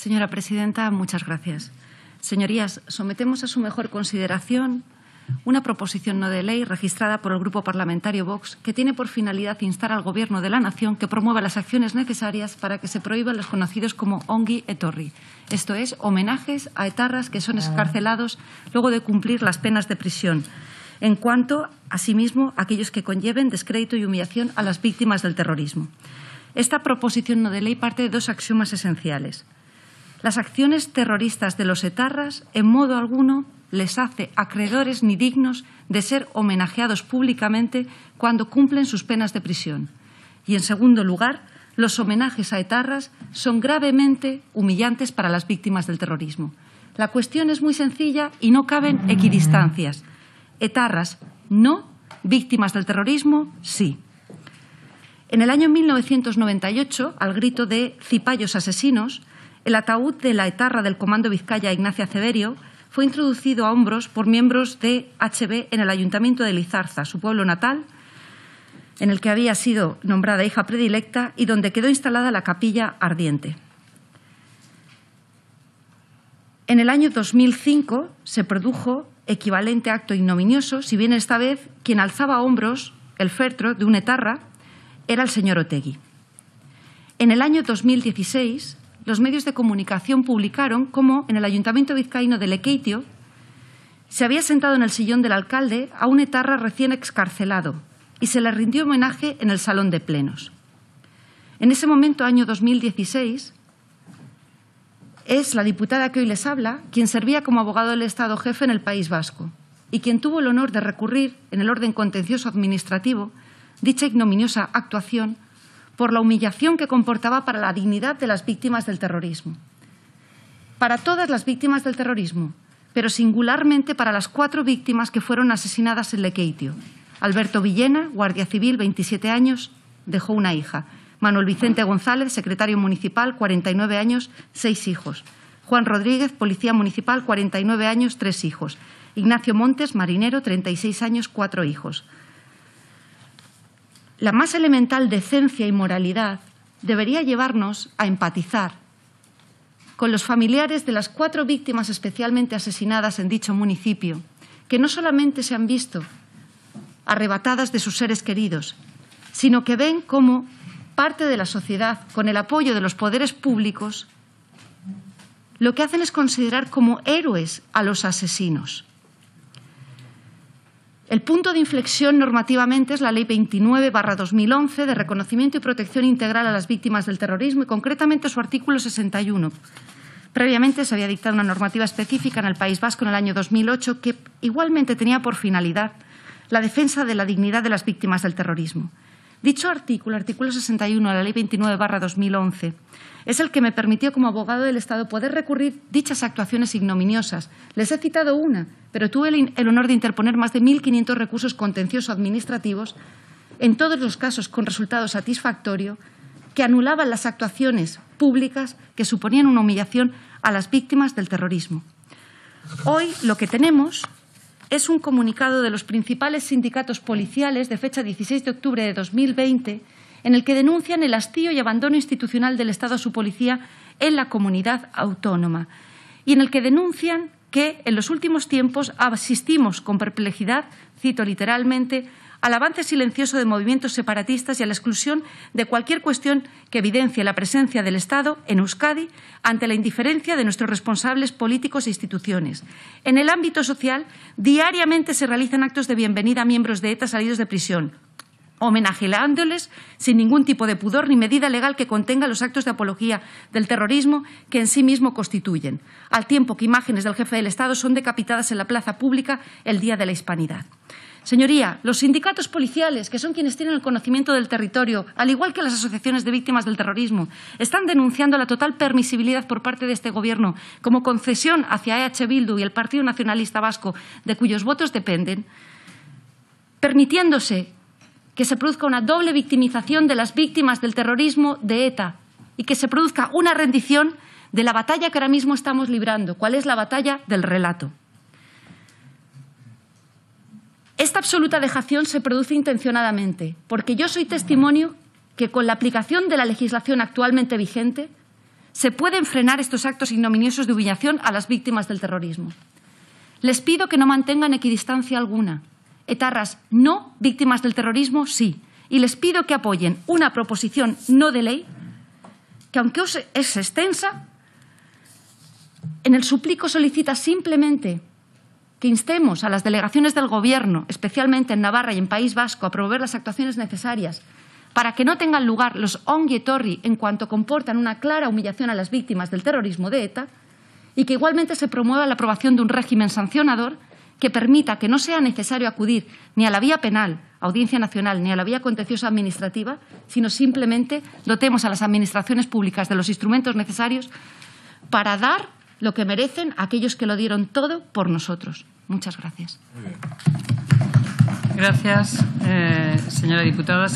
Señora presidenta, muchas gracias. Señorías, sometemos a su mejor consideración una proposición no de ley registrada por el Grupo Parlamentario Vox que tiene por finalidad instar al Gobierno de la Nación que promueva las acciones necesarias para que se prohíban los conocidos como Ongi Etorri, esto es, homenajes a etarras que son ah. escarcelados luego de cumplir las penas de prisión, en cuanto, asimismo, a aquellos que conlleven descrédito y humillación a las víctimas del terrorismo. Esta proposición no de ley parte de dos axiomas esenciales. Las acciones terroristas de los etarras en modo alguno les hace acreedores ni dignos de ser homenajeados públicamente cuando cumplen sus penas de prisión. Y, en segundo lugar, los homenajes a etarras son gravemente humillantes para las víctimas del terrorismo. La cuestión es muy sencilla y no caben equidistancias. Etarras, no. Víctimas del terrorismo, sí. En el año 1998, al grito de Cipayos asesinos, el ataúd de la etarra del Comando Vizcaya Ignacia Ceverio fue introducido a hombros por miembros de HB en el ayuntamiento de Lizarza, su pueblo natal, en el que había sido nombrada hija predilecta y donde quedó instalada la capilla ardiente. En el año 2005 se produjo equivalente acto ignominioso, si bien esta vez quien alzaba a hombros el fertro de una etarra era el señor Otegui. En el año 2016 los medios de comunicación publicaron cómo en el ayuntamiento vizcaíno de Lequeitio se había sentado en el sillón del alcalde a un etarra recién excarcelado y se le rindió homenaje en el salón de plenos. En ese momento, año 2016, es la diputada que hoy les habla quien servía como abogado del Estado jefe en el País Vasco y quien tuvo el honor de recurrir en el orden contencioso administrativo dicha ignominiosa actuación por la humillación que comportaba para la dignidad de las víctimas del terrorismo. Para todas las víctimas del terrorismo, pero singularmente para las cuatro víctimas que fueron asesinadas en Lequeitio. Alberto Villena, guardia civil, 27 años, dejó una hija. Manuel Vicente González, secretario municipal, 49 años, seis hijos. Juan Rodríguez, policía municipal, 49 años, tres hijos. Ignacio Montes, marinero, 36 años, cuatro hijos la más elemental decencia y moralidad debería llevarnos a empatizar con los familiares de las cuatro víctimas especialmente asesinadas en dicho municipio, que no solamente se han visto arrebatadas de sus seres queridos, sino que ven cómo parte de la sociedad, con el apoyo de los poderes públicos, lo que hacen es considerar como héroes a los asesinos. El punto de inflexión normativamente es la Ley 29-2011 de reconocimiento y protección integral a las víctimas del terrorismo y concretamente su artículo 61. Previamente se había dictado una normativa específica en el País Vasco en el año 2008 que igualmente tenía por finalidad la defensa de la dignidad de las víctimas del terrorismo. Dicho artículo, artículo 61 de la Ley 29-2011, es el que me permitió como abogado del Estado poder recurrir dichas actuaciones ignominiosas. Les he citado una, pero tuve el honor de interponer más de 1.500 recursos contenciosos administrativos en todos los casos con resultado satisfactorio, que anulaban las actuaciones públicas que suponían una humillación a las víctimas del terrorismo. Hoy lo que tenemos es un comunicado de los principales sindicatos policiales de fecha 16 de octubre de 2020 en el que denuncian el hastío y abandono institucional del Estado a su policía en la comunidad autónoma y en el que denuncian que en los últimos tiempos asistimos con perplejidad, cito literalmente, al avance silencioso de movimientos separatistas y a la exclusión de cualquier cuestión que evidencie la presencia del Estado en Euskadi ante la indiferencia de nuestros responsables políticos e instituciones. En el ámbito social, diariamente se realizan actos de bienvenida a miembros de ETA salidos de prisión, homenajeándoles sin ningún tipo de pudor ni medida legal que contenga los actos de apología del terrorismo que en sí mismo constituyen, al tiempo que imágenes del jefe del Estado son decapitadas en la plaza pública el día de la Hispanidad. Señoría, los sindicatos policiales, que son quienes tienen el conocimiento del territorio, al igual que las asociaciones de víctimas del terrorismo, están denunciando la total permisibilidad por parte de este Gobierno como concesión hacia EH Bildu y el Partido Nacionalista Vasco, de cuyos votos dependen, permitiéndose que se produzca una doble victimización de las víctimas del terrorismo de ETA y que se produzca una rendición de la batalla que ahora mismo estamos librando, cuál es la batalla del relato. Esta absoluta dejación se produce intencionadamente, porque yo soy testimonio que con la aplicación de la legislación actualmente vigente se pueden frenar estos actos ignominiosos de humillación a las víctimas del terrorismo. Les pido que no mantengan equidistancia alguna. Etarras no, víctimas del terrorismo sí. Y les pido que apoyen una proposición no de ley que, aunque es extensa, en el suplico solicita simplemente que instemos a las delegaciones del Gobierno, especialmente en Navarra y en País Vasco, a promover las actuaciones necesarias para que no tengan lugar los ongi en cuanto comportan una clara humillación a las víctimas del terrorismo de ETA y que igualmente se promueva la aprobación de un régimen sancionador que permita que no sea necesario acudir ni a la vía penal, audiencia nacional, ni a la vía contenciosa administrativa, sino simplemente dotemos a las administraciones públicas de los instrumentos necesarios para dar lo que merecen aquellos que lo dieron todo por nosotros. Muchas gracias. Gracias, eh, señora diputada.